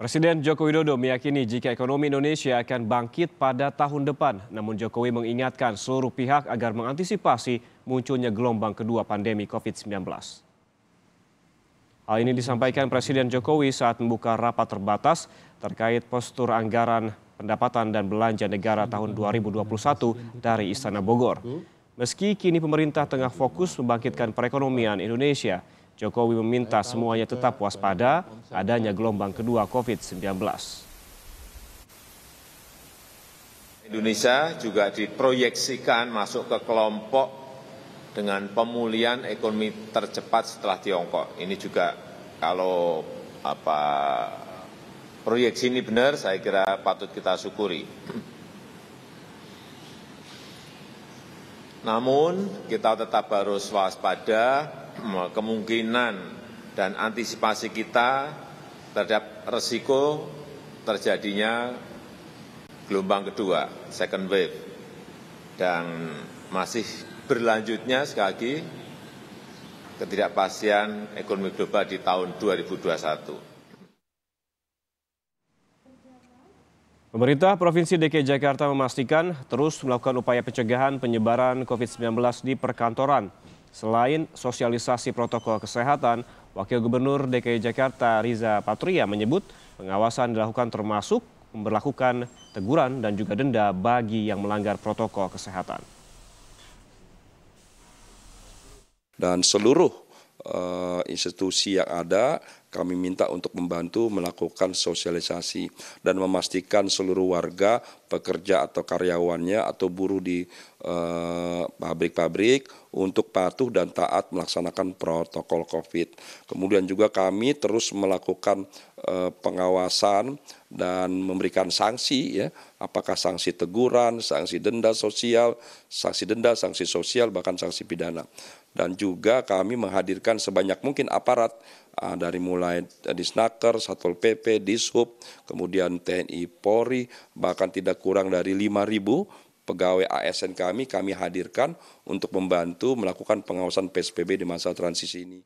Presiden Joko Widodo meyakini jika ekonomi Indonesia akan bangkit pada tahun depan. Namun Jokowi mengingatkan seluruh pihak agar mengantisipasi munculnya gelombang kedua pandemi COVID-19. Hal ini disampaikan Presiden Jokowi saat membuka rapat terbatas terkait postur anggaran pendapatan dan belanja negara tahun 2021 dari Istana Bogor. Meski kini pemerintah tengah fokus membangkitkan perekonomian Indonesia, Jokowi meminta semuanya tetap waspada adanya gelombang kedua COVID-19. Indonesia juga diproyeksikan masuk ke kelompok dengan pemulihan ekonomi tercepat setelah Tiongkok. Ini juga kalau apa proyeksi ini benar, saya kira patut kita syukuri. Namun kita tetap harus waspada kemungkinan dan antisipasi kita terhadap resiko terjadinya gelombang kedua, second wave, dan masih berlanjutnya sekali lagi ketidakpastian ekonomi global di tahun 2021. Pemerintah Provinsi DKI Jakarta memastikan terus melakukan upaya pencegahan penyebaran COVID-19 di perkantoran. Selain sosialisasi protokol kesehatan, Wakil Gubernur DKI Jakarta Riza Patria menyebut pengawasan dilakukan termasuk memperlakukan teguran dan juga denda bagi yang melanggar protokol kesehatan. Dan seluruh uh, institusi yang ada kami minta untuk membantu melakukan sosialisasi dan memastikan seluruh warga, pekerja atau karyawannya atau buruh di eh, pabrik-pabrik eh, untuk patuh dan taat melaksanakan protokol COVID. Kemudian juga kami terus melakukan eh, pengawasan dan memberikan sanksi ya, apakah sanksi teguran, sanksi denda sosial, sanksi denda, sanksi sosial bahkan sanksi pidana. Dan juga kami menghadirkan sebanyak mungkin aparat Ah, dari mulai eh, di Snaker, satpol pp, dishub, kemudian TNI, Polri, bahkan tidak kurang dari 5.000 pegawai ASN kami kami hadirkan untuk membantu melakukan pengawasan PSBB di masa transisi ini.